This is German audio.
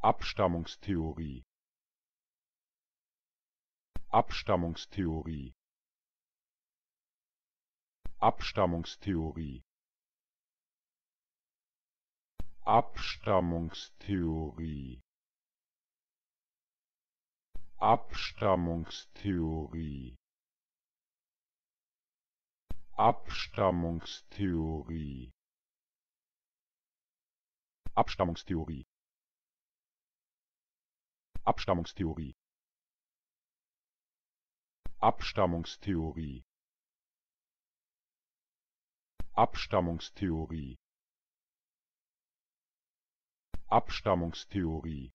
Abstammungstheorie Abstammungstheorie Abstammungstheorie Abstammungstheorie Abstammungstheorie Abstammungstheorie Abstammungstheorie Abstammungstheorie Abstammungstheorie Abstammungstheorie Abstammungstheorie